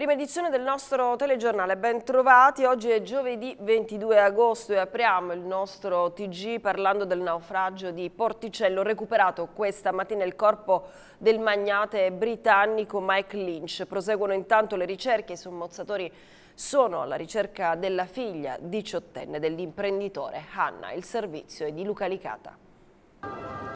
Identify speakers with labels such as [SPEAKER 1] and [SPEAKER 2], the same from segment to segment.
[SPEAKER 1] Prima edizione del nostro telegiornale, ben trovati. Oggi è giovedì 22 agosto e apriamo il nostro TG parlando del naufragio di Porticello, recuperato questa mattina il corpo del magnate britannico Mike Lynch. Proseguono intanto le ricerche, i sommozzatori sono alla ricerca della figlia diciottenne dell'imprenditore Hanna. Il servizio è di Luca Licata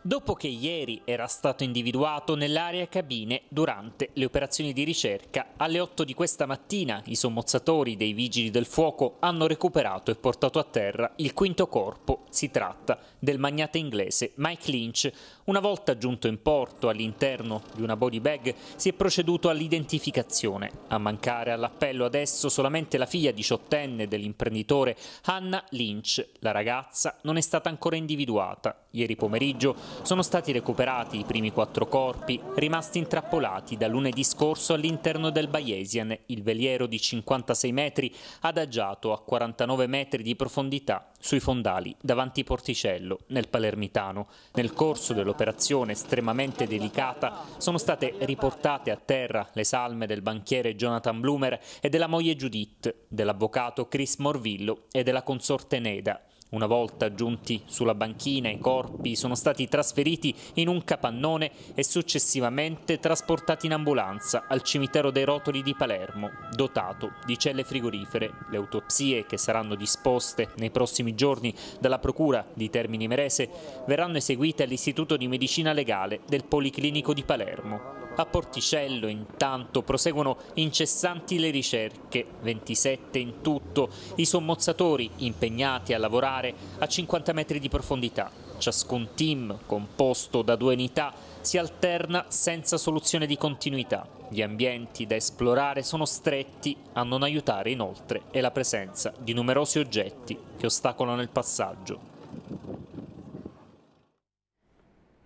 [SPEAKER 2] dopo che ieri era stato individuato nell'area cabine durante le operazioni di ricerca. Alle 8 di questa mattina i sommozzatori dei vigili del fuoco hanno recuperato e portato a terra il quinto corpo. Si tratta del magnate inglese Mike Lynch. Una volta giunto in porto all'interno di una body bag si è proceduto all'identificazione. A mancare all'appello adesso solamente la figlia diciottenne dell'imprenditore Hannah Lynch. La ragazza non è stata ancora individuata. Ieri pomeriggio sono stati recuperati i primi quattro corpi rimasti intrappolati da lunedì scorso all'interno del Bayesian, il veliero di 56 metri adagiato a 49 metri di profondità sui fondali davanti Porticello, nel Palermitano. Nel corso dell'operazione estremamente delicata sono state riportate a terra le salme del banchiere Jonathan Blumer e della moglie Judith, dell'avvocato Chris Morvillo e della consorte Neda. Una volta giunti sulla banchina i corpi sono stati trasferiti in un capannone e successivamente trasportati in ambulanza al cimitero dei Rotoli di Palermo, dotato di celle frigorifere. Le autopsie che saranno disposte nei prossimi giorni dalla Procura di Termini Merese verranno eseguite all'Istituto di Medicina Legale del Policlinico di Palermo. A Porticello intanto proseguono incessanti le ricerche, 27 in tutto, i sommozzatori impegnati a lavorare a 50 metri di profondità. Ciascun team, composto da due unità, si alterna senza soluzione di continuità. Gli ambienti da esplorare sono stretti, a non aiutare inoltre è la presenza di numerosi oggetti che ostacolano il passaggio.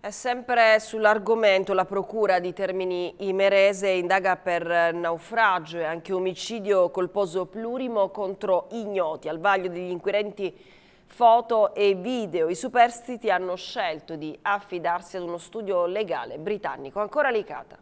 [SPEAKER 1] È sempre sull'argomento la procura di Termini Imerese indaga per naufragio e anche omicidio colposo plurimo contro ignoti al vaglio degli inquirenti foto e video. I superstiti hanno scelto di affidarsi ad uno studio legale britannico. Ancora Licata.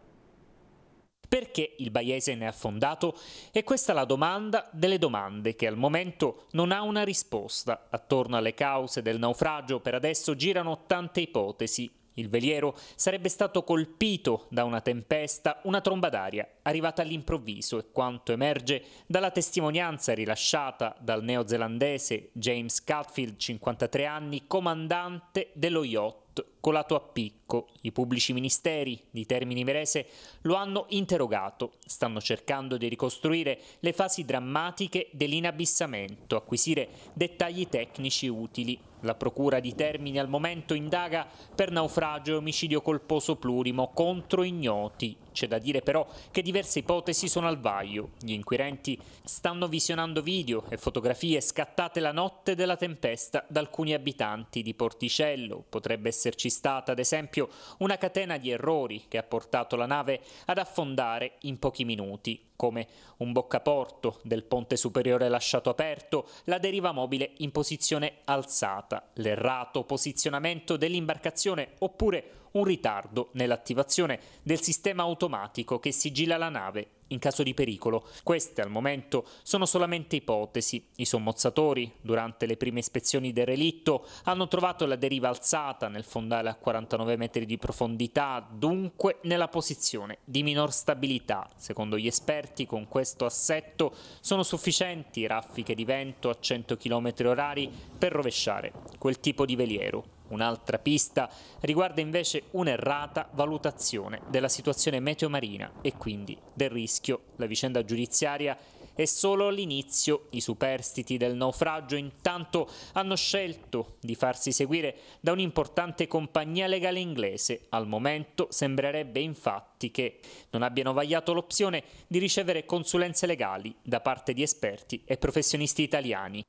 [SPEAKER 2] Perché il Baiese ne è affondato? E questa è la domanda delle domande che al momento non ha una risposta. Attorno alle cause del naufragio per adesso girano tante ipotesi. Il veliero sarebbe stato colpito da una tempesta, una tromba d'aria arrivata all'improvviso e quanto emerge dalla testimonianza rilasciata dal neozelandese James Catfield, 53 anni, comandante dello yacht colato a picco. I pubblici ministeri di Termini Verese lo hanno interrogato. Stanno cercando di ricostruire le fasi drammatiche dell'inabissamento, acquisire dettagli tecnici utili. La procura di Termini al momento indaga per naufragio e omicidio colposo plurimo contro ignoti. C'è da dire però che diverse ipotesi sono al vaglio. Gli inquirenti stanno visionando video e fotografie scattate la notte della tempesta da alcuni abitanti di Porticello. Potrebbe esserci esserci stata, ad esempio, una catena di errori che ha portato la nave ad affondare in pochi minuti, come un boccaporto del ponte superiore lasciato aperto, la deriva mobile in posizione alzata, l'errato posizionamento dell'imbarcazione oppure un ritardo nell'attivazione del sistema automatico che sigilla la nave in caso di pericolo. Queste al momento sono solamente ipotesi. I sommozzatori, durante le prime ispezioni del relitto, hanno trovato la deriva alzata nel fondale a 49 metri di profondità, dunque nella posizione di minor stabilità. Secondo gli esperti, con questo assetto sono sufficienti raffiche di vento a 100 km h per rovesciare quel tipo di veliero. Un'altra pista riguarda invece un'errata valutazione della situazione meteomarina e quindi del rischio. La vicenda giudiziaria è solo l'inizio. I superstiti del naufragio intanto hanno scelto di farsi seguire da un'importante compagnia legale inglese. Al momento sembrerebbe infatti che non abbiano vagliato l'opzione di ricevere consulenze legali da parte di esperti e professionisti italiani.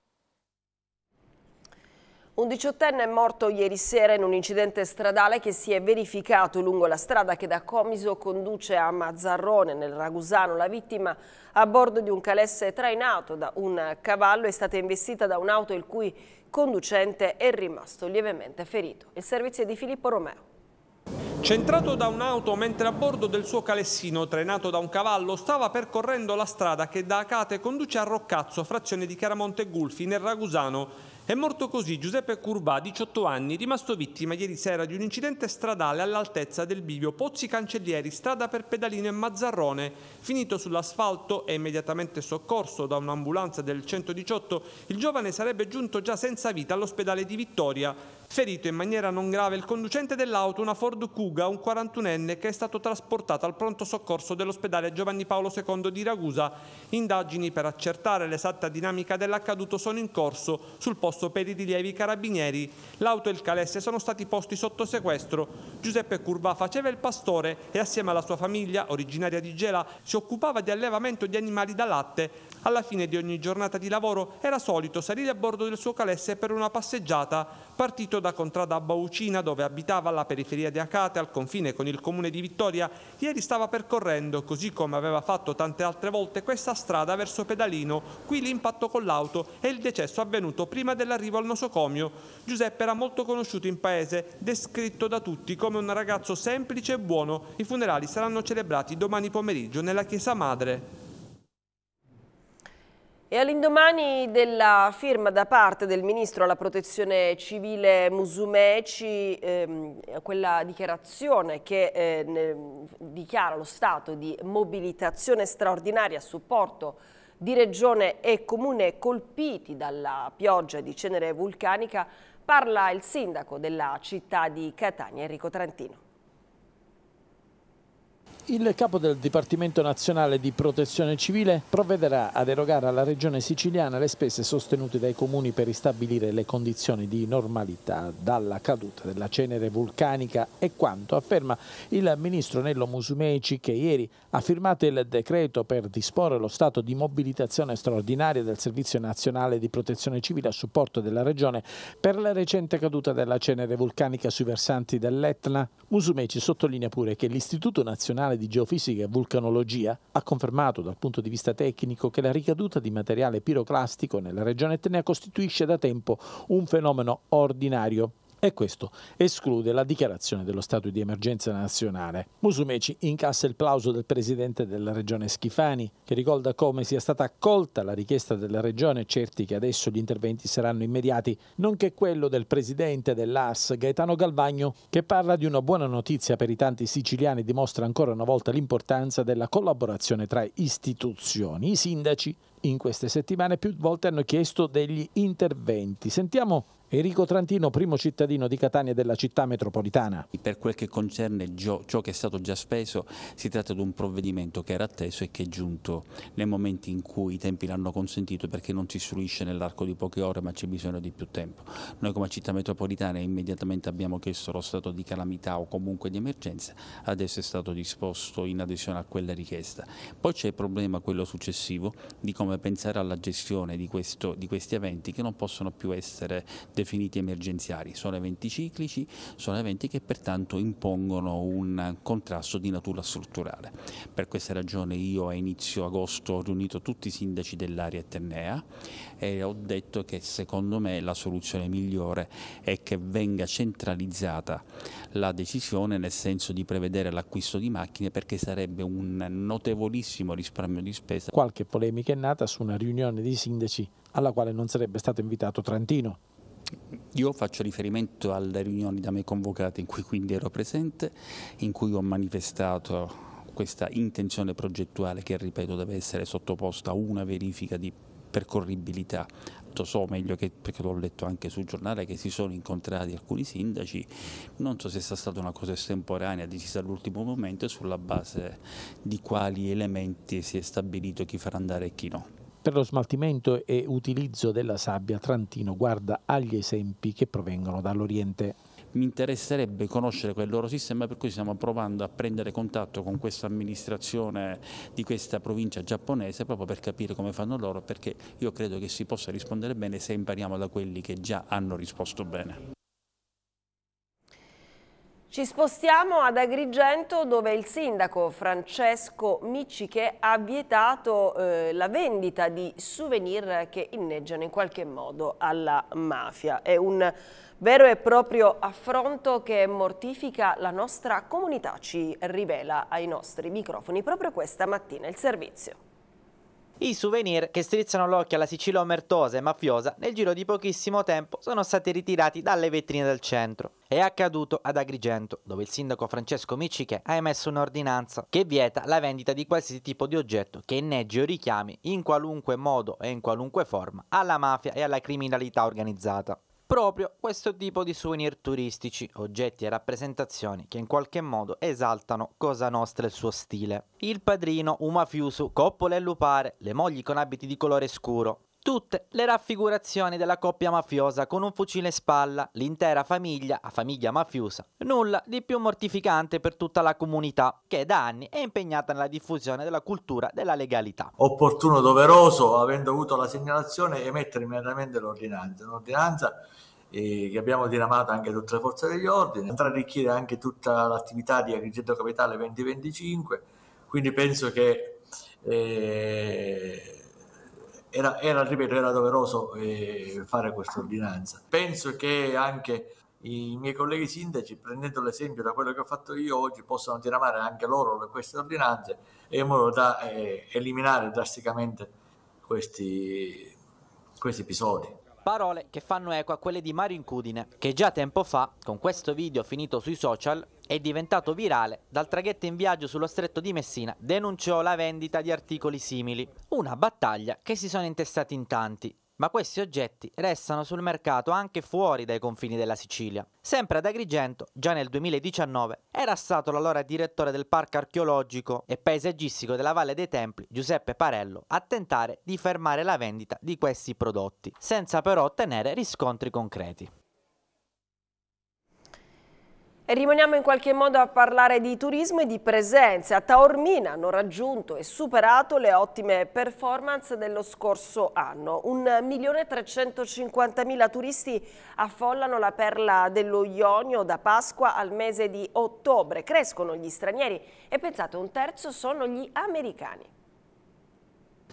[SPEAKER 1] Un diciottenne è morto ieri sera in un incidente stradale che si è verificato lungo la strada che da Comiso conduce a Mazzarrone nel Ragusano. La vittima a bordo di un calesse trainato da un cavallo è stata investita da un'auto il cui conducente è rimasto lievemente ferito. Il servizio è di Filippo Romeo.
[SPEAKER 3] Centrato da un'auto mentre a bordo del suo calessino, trainato da un cavallo, stava percorrendo la strada che da Acate conduce a Roccazzo, frazione di Chiaramonte Gulfi, nel Ragusano. È morto così Giuseppe Curbà, 18 anni, rimasto vittima ieri sera di un incidente stradale all'altezza del bivio Pozzi Cancellieri, strada per Pedalino e Mazzarrone. Finito sull'asfalto e immediatamente soccorso da un'ambulanza del 118, il giovane sarebbe giunto già senza vita all'ospedale di Vittoria. Ferito in maniera non grave il conducente dell'auto, una Ford Kuga, un 41enne che è stato trasportato al pronto soccorso dell'ospedale Giovanni Paolo II di Ragusa. Indagini per accertare l'esatta dinamica dell'accaduto sono in corso. Sul posto per i rilievi carabinieri. L'auto e il calesse sono stati posti sotto sequestro. Giuseppe Curva faceva il pastore e assieme alla sua famiglia, originaria di Gela, si occupava di allevamento di animali da latte alla fine di ogni giornata di lavoro era solito salire a bordo del suo calesse per una passeggiata, partito da Contrada Baucina dove abitava alla periferia di Acate al confine con il comune di Vittoria, ieri stava percorrendo, così come aveva fatto tante altre volte, questa strada verso Pedalino, qui l'impatto con l'auto e il decesso avvenuto prima dell'arrivo al nosocomio. Giuseppe era molto conosciuto in paese, descritto da tutti come un ragazzo semplice e buono. I funerali saranno celebrati domani pomeriggio nella chiesa madre.
[SPEAKER 1] E all'indomani della firma da parte del Ministro alla Protezione Civile Musumeci, ehm, quella dichiarazione che eh, ne, dichiara lo stato di mobilitazione straordinaria a supporto di regione e comune colpiti dalla pioggia di cenere vulcanica, parla il sindaco della città di Catania, Enrico Trantino
[SPEAKER 4] il capo del Dipartimento Nazionale di Protezione Civile provvederà ad erogare alla Regione Siciliana le spese sostenute dai comuni per ristabilire le condizioni di normalità dalla caduta della cenere vulcanica e quanto afferma il ministro Nello Musumeci che ieri ha firmato il decreto per disporre lo stato di mobilitazione straordinaria del Servizio Nazionale di Protezione Civile a supporto della Regione per la recente caduta della cenere vulcanica sui versanti dell'Etna. Musumeci sottolinea pure che l'Istituto Nazionale di geofisica e vulcanologia ha confermato dal punto di vista tecnico che la ricaduta di materiale piroclastico nella regione etnea costituisce da tempo un fenomeno ordinario e questo esclude la dichiarazione dello stato di emergenza nazionale. Musumeci incassa il plauso del presidente della regione Schifani, che ricorda come sia stata accolta la richiesta della regione, certi che adesso gli interventi saranno immediati, nonché quello del presidente dell'ARS Gaetano Galvagno, che parla di una buona notizia per i tanti siciliani e dimostra ancora una volta l'importanza della collaborazione tra istituzioni. I sindaci in queste settimane più volte hanno chiesto degli interventi. Sentiamo Enrico Trantino, primo cittadino di Catania della città metropolitana.
[SPEAKER 5] Per quel che concerne ciò che è stato già speso, si tratta di un provvedimento che era atteso e che è giunto nei momenti in cui i tempi l'hanno consentito perché non si istruisce nell'arco di poche ore ma c'è bisogno di più tempo. Noi come città metropolitana immediatamente abbiamo chiesto lo stato di calamità o comunque di emergenza, adesso è stato disposto in adesione a quella richiesta. Poi c'è il problema, quello successivo, di come pensare alla gestione di, questo, di questi eventi che non possono più essere definiti emergenziali, sono eventi ciclici, sono eventi che pertanto impongono un contrasto di natura strutturale. Per questa ragione io a inizio agosto ho riunito tutti i sindaci dell'area etnea e ho detto che secondo me la soluzione migliore è che venga centralizzata la decisione nel senso di prevedere l'acquisto di macchine perché sarebbe un notevolissimo risparmio di spesa. Qualche polemica è nata su una riunione dei
[SPEAKER 4] sindaci alla quale non sarebbe stato invitato Trentino.
[SPEAKER 5] Io faccio riferimento alle riunioni da me convocate in cui quindi ero presente, in cui ho manifestato questa intenzione progettuale che, ripeto, deve essere sottoposta a una verifica di percorribilità. So meglio che, perché l'ho letto anche sul giornale che si sono incontrati alcuni sindaci, non so se sia stata una cosa estemporanea decisa all'ultimo momento e sulla base di quali elementi si è stabilito chi farà andare e chi no.
[SPEAKER 4] Per lo smaltimento e utilizzo della sabbia Trantino guarda agli esempi che provengono dall'Oriente.
[SPEAKER 5] Mi interesserebbe conoscere quel loro sistema per cui stiamo provando a prendere contatto con questa amministrazione di questa provincia giapponese proprio per capire come fanno loro perché io credo che si possa rispondere bene se impariamo da quelli che già hanno risposto bene.
[SPEAKER 1] Ci spostiamo ad Agrigento dove il sindaco Francesco Micciche ha vietato eh, la vendita di souvenir che inneggiano in qualche modo alla mafia. È un vero e proprio affronto che mortifica la nostra comunità, ci rivela ai nostri microfoni proprio questa mattina il servizio.
[SPEAKER 6] I souvenir che strizzano l'occhio alla Sicilia omertosa e mafiosa nel giro di pochissimo tempo sono stati ritirati dalle vetrine del centro. È accaduto ad Agrigento, dove il sindaco Francesco Miciche ha emesso un'ordinanza che vieta la vendita di qualsiasi tipo di oggetto che inneggi o richiami in qualunque modo e in qualunque forma alla mafia e alla criminalità organizzata proprio questo tipo di souvenir turistici, oggetti e rappresentazioni che in qualche modo esaltano Cosa Nostra e il suo stile. Il padrino, un mafioso, coppole e Lupare, le mogli con abiti di colore scuro, tutte le raffigurazioni della coppia mafiosa con un fucile in spalla, l'intera famiglia a famiglia mafiosa. Nulla di più mortificante per tutta la comunità che da anni è impegnata nella diffusione della cultura della legalità.
[SPEAKER 4] Opportuno, doveroso, avendo avuto la segnalazione, emettere immediatamente l'ordinanza. L'ordinanza eh, che abbiamo diramato anche a tutte le forze degli ordini, andrà a arricchire anche tutta l'attività di Agrigento Capitale 2025, quindi penso che... Eh, era, era, ripeto, era doveroso eh, fare questa ordinanza. Penso che anche i miei colleghi sindaci, prendendo l'esempio da quello che ho fatto io oggi, possano tiramare anche loro queste ordinanze in modo da eh, eliminare drasticamente questi, questi episodi. Parole che
[SPEAKER 6] fanno eco a quelle di Mario Incudine, che già tempo fa, con questo video finito sui social, è diventato virale dal traghetto in viaggio sullo stretto di Messina, denunciò la vendita di articoli simili. Una battaglia che si sono intestati in tanti, ma questi oggetti restano sul mercato anche fuori dai confini della Sicilia. Sempre ad Agrigento, già nel 2019, era stato l'allora direttore del Parco archeologico e paesaggistico della Valle dei Templi, Giuseppe Parello, a tentare di fermare la vendita di questi prodotti, senza però ottenere riscontri concreti.
[SPEAKER 1] E rimaniamo in qualche modo a parlare di turismo e di presenze. A Taormina hanno raggiunto e superato le ottime performance dello scorso anno. 1.350.000 turisti affollano la perla dello Ionio da Pasqua al mese di ottobre. Crescono gli stranieri e pensate un terzo sono gli americani.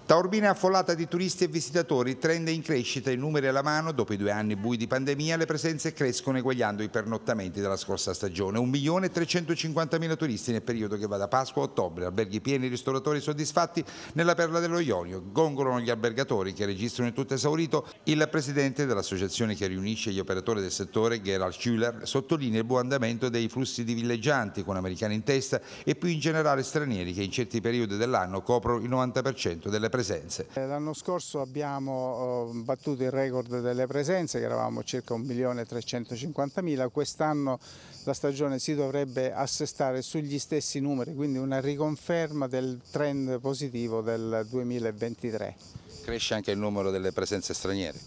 [SPEAKER 7] Taormina affollata di turisti e visitatori, trend in crescita i numeri alla mano, dopo i due anni bui di pandemia le presenze crescono eguagliando i pernottamenti della scorsa stagione. 1.350.000 turisti nel periodo che va da Pasqua a ottobre, alberghi pieni, ristoratori soddisfatti nella perla dello Ionio, gongolano gli albergatori che registrano in tutto esaurito. Il presidente dell'associazione che riunisce gli operatori del settore, Gerald Schuller, sottolinea il buon andamento dei flussi di villeggianti con americani in testa e più in generale stranieri che in certi periodi dell'anno coprono il 90% delle persone presenze. L'anno scorso abbiamo
[SPEAKER 8] oh, battuto il record delle presenze, che eravamo circa 1.350.000, quest'anno la stagione si dovrebbe assestare sugli stessi numeri, quindi una riconferma del trend positivo del 2023.
[SPEAKER 7] Cresce anche il numero delle presenze straniere?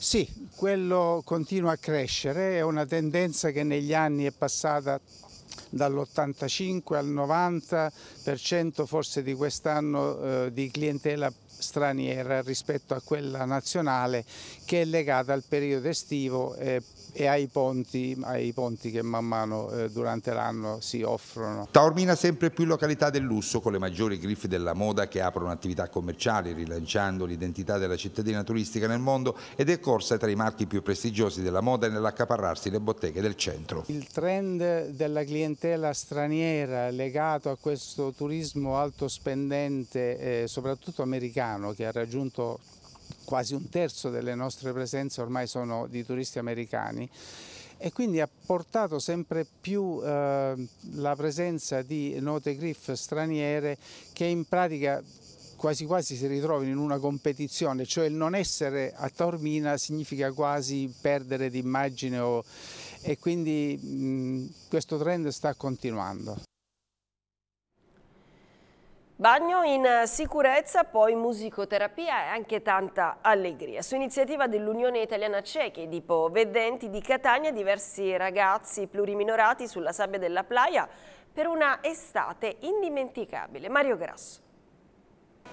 [SPEAKER 8] Sì, quello continua a crescere, è una tendenza che negli anni è passata dall'85 al 90% forse di quest'anno eh, di clientela straniera rispetto a quella nazionale che è legata al periodo estivo e, eh, e ai, ponti, ai, ponti, che man mano eh, durante l'anno si offrono.
[SPEAKER 7] Taormina sempre più località del lusso con le maggiori griffe della moda che aprono attività commerciali rilanciando l'identità della cittadina turistica nel mondo ed è corsa tra i marchi più prestigiosi della moda nell'accaparrarsi le botteghe del centro. Il
[SPEAKER 8] trend della clientela straniera legato a questo turismo alto spendente eh, soprattutto americano americano che ha raggiunto quasi un terzo delle nostre presenze ormai sono di turisti americani e quindi ha portato sempre più eh, la presenza di note griff straniere che in pratica quasi quasi si ritrovano in una competizione, cioè il non essere a Taormina significa quasi perdere d'immagine o... e quindi mh, mm, questo trend sta continuando.
[SPEAKER 1] Bagno in eh, sicurezza, poi musicoterapia e anche tanta allegria. Su iniziativa dell'Unione Italiana Ceche, e di Povedenti di Catania, diversi ragazzi pluriminorati sulla sabbia della playa per una estate indimenticabile. Mario Grasso.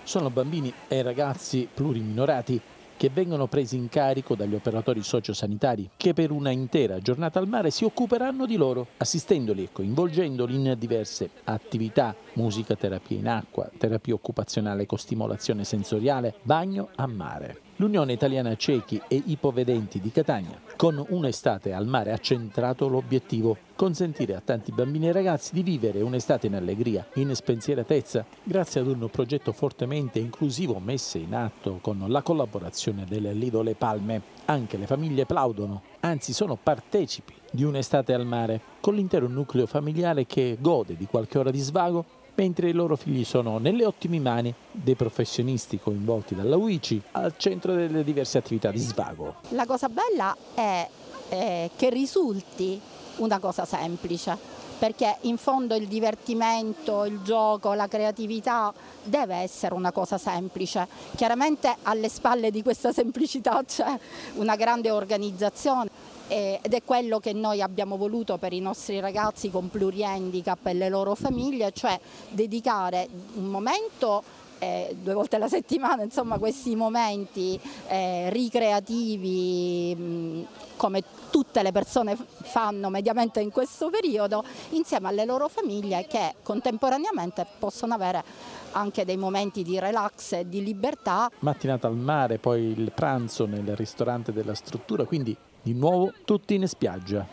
[SPEAKER 4] Sono bambini e ragazzi pluriminorati che vengono presi in carico dagli operatori sociosanitari che per una intera giornata al mare si occuperanno di loro, assistendoli e coinvolgendoli in diverse attività, musica, terapia in acqua, terapia occupazionale con stimolazione sensoriale, bagno a mare l'Unione Italiana Ciechi e Ipovedenti di Catania, con un'estate al mare ha centrato l'obiettivo, consentire a tanti bambini e ragazzi di vivere un'estate in allegria, in spensieratezza, grazie ad un progetto fortemente inclusivo messo in atto con la collaborazione del Lido Le Palme. Anche le famiglie plaudono, anzi sono partecipi di un'estate al mare, con l'intero nucleo familiare che gode di qualche ora di svago mentre i loro figli sono nelle ottime mani dei professionisti coinvolti dalla UICI al centro delle diverse attività di svago.
[SPEAKER 1] La cosa bella è eh, che risulti una cosa semplice, perché in fondo il divertimento, il gioco, la creatività deve essere una cosa semplice. Chiaramente alle spalle di questa semplicità c'è una grande organizzazione. Eh, ed è quello che noi abbiamo voluto per i nostri ragazzi con plurihandicap e le loro famiglie, cioè dedicare un momento eh, due volte alla settimana, insomma questi momenti eh, ricreativi mh, mm, come tutte le persone fanno mediamente in questo periodo insieme alle loro famiglie che contemporaneamente possono avere anche dei momenti di relax e di libertà.
[SPEAKER 4] Mattinata al mare, poi il pranzo nel ristorante della struttura, quindi di nuovo tutti in spiaggia.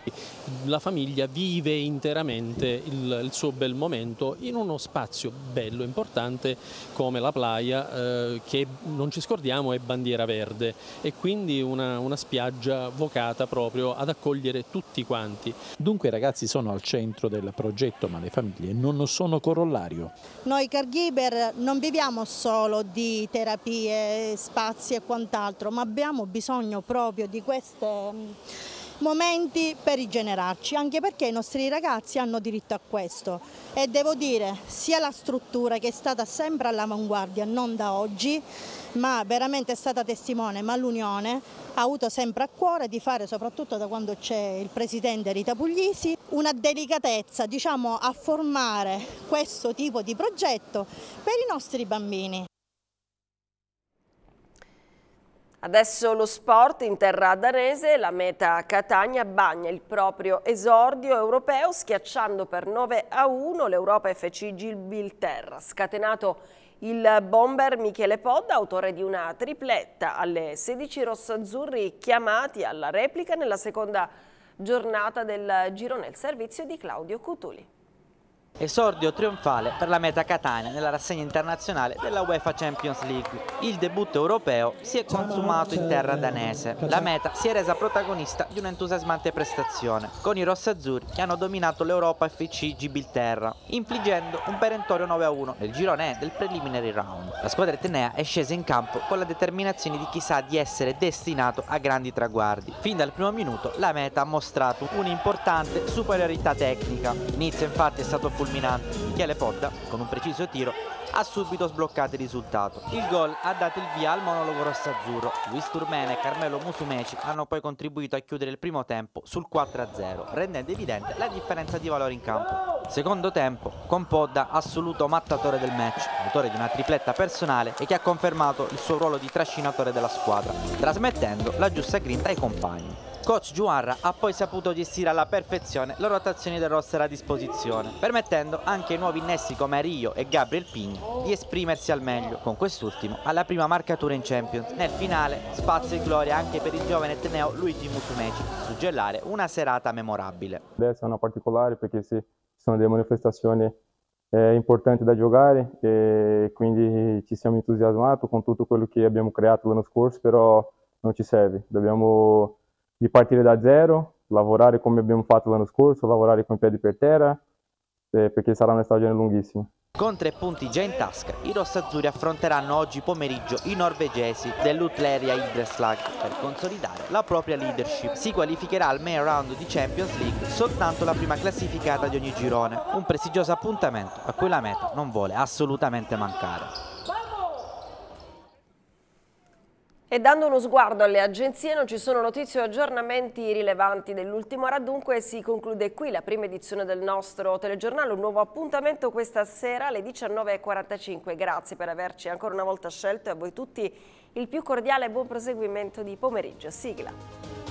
[SPEAKER 4] La famiglia vive interamente il, il, suo bel momento in uno spazio bello, importante come la playa eh, che non ci scordiamo è bandiera verde e quindi una, una spiaggia vocata proprio ad accogliere tutti quanti. Dunque i ragazzi sono al centro del progetto ma le famiglie non sono corollario.
[SPEAKER 6] Noi caregiver per, non viviamo solo di terapie, spazi e quant'altro, ma abbiamo bisogno proprio di questi mm, momenti per rigenerarci, anche perché i nostri ragazzi hanno diritto a questo e devo dire sia la struttura che è stata sempre all'avanguardia, non da oggi, ma veramente è stata testimone, ma l'Unione ha avuto sempre a cuore di fare, soprattutto da quando c'è il presidente Rita Puglisi, una delicatezza diciamo, a formare questo tipo di
[SPEAKER 1] progetto per i nostri bambini. Adesso lo sport in terra danese, la meta Catania bagna il proprio esordio europeo schiacciando per 9 a 1 l'Europa FC Gilbilterra. Scatenato il bomber Michele Podda, autore di una tripletta alle 16 rossazzurri chiamati alla replica nella seconda giornata del girone, il servizio di Claudio Cutuli.
[SPEAKER 6] Esordio trionfale per la meta Catania nella rassegna internazionale della UEFA Champions League. Il debutto europeo si è consumato in terra danese. La meta si è resa protagonista di un'entusiasmante prestazione, con i rossazzurri che hanno dominato l'Europa FC Gibilterra, infliggendo un perentorio 9-1 nel girone del preliminary round. La squadra etnea è scesa in campo con la determinazione di chi sa di essere destinato a grandi traguardi. Fin dal primo minuto la meta ha mostrato un'importante superiorità tecnica. Inizio infatti è stato fulminante. Michele Podda, con un preciso tiro, ha subito sbloccato il risultato. Il gol ha dato il via al monologo rossazzurro. Luis Turmene e Carmelo Musumeci hanno poi contribuito a chiudere il primo tempo sul 4-0, rendendo evidente la differenza di valore in campo. Secondo tempo, con Podda assoluto mattatore del match, autore di una tripletta personale e che ha confermato il suo ruolo di trascinatore della squadra, trasmettendo la giusta grinta ai compagni. Coach Juarra ha poi saputo gestire alla perfezione le rotazioni del roster a disposizione, permettendo anche ai nuovi innesti come Rio e Gabriel Pigno di esprimersi al meglio, con quest'ultimo alla prima marcatura in Champions. Nel finale, spazio e gloria anche per il giovane etneo Luigi Musumeci, suggellare una serata
[SPEAKER 8] memorabile. Adesso è una particolare perché ci sono delle manifestazioni eh, importanti da giocare e quindi ci siamo entusiasmati con tutto quello che abbiamo creato l'anno scorso, però non ci serve, dobbiamo di partire da zero, lavorare come abbiamo fatto l'anno scorso, lavorare con i piedi per terra, eh, perché sarà una stagione lunghissima. Con
[SPEAKER 6] tre punti già in tasca, i rossazzurri affronteranno oggi pomeriggio i norvegesi dell'Utleria Idreslag per consolidare la propria leadership. Si qualificherà al main round di Champions League soltanto la prima classificata di ogni girone, un prestigioso appuntamento a cui la meta non vuole assolutamente mancare.
[SPEAKER 1] E dando uno sguardo alle agenzie non ci sono notizie o aggiornamenti rilevanti dell'ultimo ora, dunque si conclude qui la prima edizione del nostro telegiornale, un nuovo appuntamento questa sera alle 19.45. Grazie per averci ancora una volta scelto e a voi tutti il più cordiale e buon proseguimento di pomeriggio. Sigla.